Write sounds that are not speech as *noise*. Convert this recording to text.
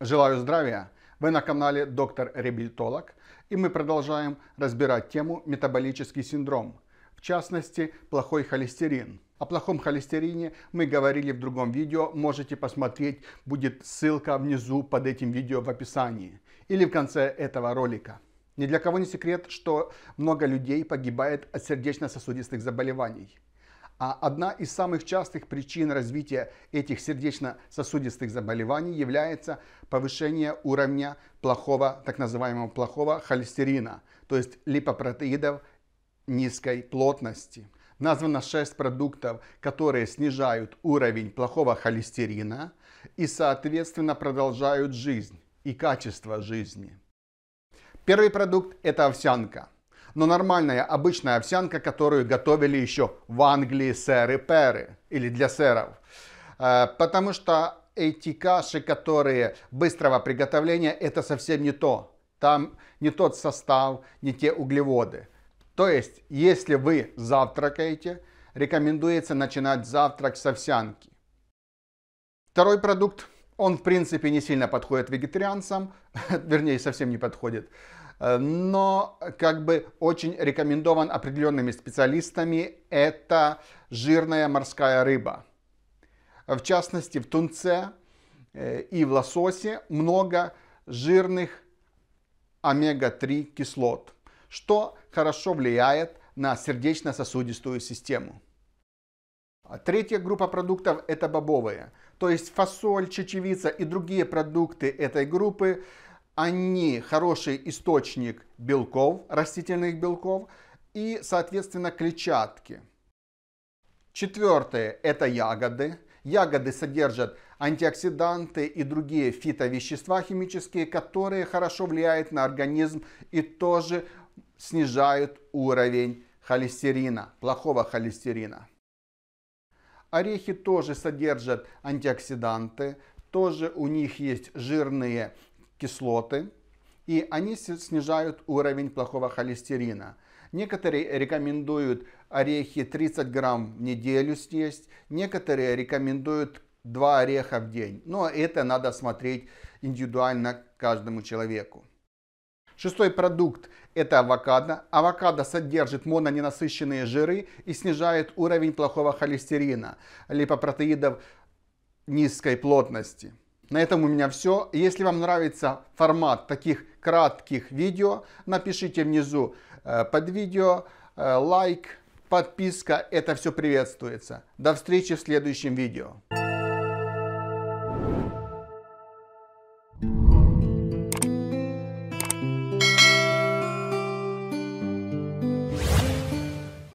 Желаю здравия! Вы на канале Доктор Реабилитолог, и мы продолжаем разбирать тему метаболический синдром, в частности, плохой холестерин. О плохом холестерине мы говорили в другом видео, можете посмотреть, будет ссылка внизу под этим видео в описании или в конце этого ролика. Ни для кого не секрет, что много людей погибает от сердечно-сосудистых заболеваний – а одна из самых частых причин развития этих сердечно-сосудистых заболеваний является повышение уровня плохого, так называемого плохого холестерина, то есть липопротеидов низкой плотности. Названо 6 продуктов, которые снижают уровень плохого холестерина и, соответственно, продолжают жизнь и качество жизни. Первый продукт – это овсянка – но нормальная обычная овсянка, которую готовили еще в Англии сэры-перы или для сэров. Э, потому что эти каши, которые быстрого приготовления, это совсем не то. Там не тот состав, не те углеводы. То есть, если вы завтракаете, рекомендуется начинать завтрак с овсянки. Второй продукт он, в принципе, не сильно подходит вегетарианцам, *laughs* вернее, совсем не подходит. Э, но как бы очень рекомендован определенными специалистами это жирная морская рыба. В частности, в тунце э, и в лососе много жирных омега-3 кислот, что хорошо влияет на сердечно-сосудистую систему. А третья группа продуктов – это бобовые. То есть фасоль, чечевица и другие продукты этой группы, они хороший источник белков, растительных белков и, соответственно, клетчатки. Четвертое – это ягоды. Ягоды содержат антиоксиданты и другие фитовещества химические, которые хорошо влияют на организм и тоже снижают уровень холестерина, плохого холестерина. Орехи тоже содержат антиоксиданты, тоже у них есть жирные кислоты, и они снижают уровень плохого холестерина. Некоторые рекомендуют орехи 30 грамм в неделю съесть, некоторые рекомендуют 2 ореха в день. Но это надо смотреть индивидуально каждому человеку. Шестой продукт – это авокадо. Авокадо содержит мононенасыщенные жиры и снижает уровень плохого холестерина, липопротеидов низкой плотности. На этом у меня все. Если вам нравится формат таких кратких видео, напишите внизу э, под видео э, лайк, подписка, это все приветствуется. До встречи в следующем видео.